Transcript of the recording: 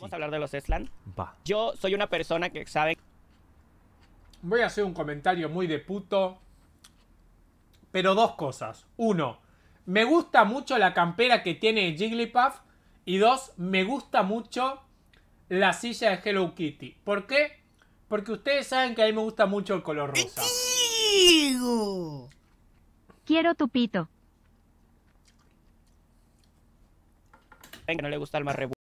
Vamos a hablar de los Eslan. Yo soy una persona que sabe. Voy a hacer un comentario muy de puto. Pero dos cosas. Uno, me gusta mucho la campera que tiene Jigglypuff. Y dos, me gusta mucho la silla de Hello Kitty. ¿Por qué? Porque ustedes saben que a mí me gusta mucho el color rosa. Quiero tu pito. que no le gusta el más revuelto.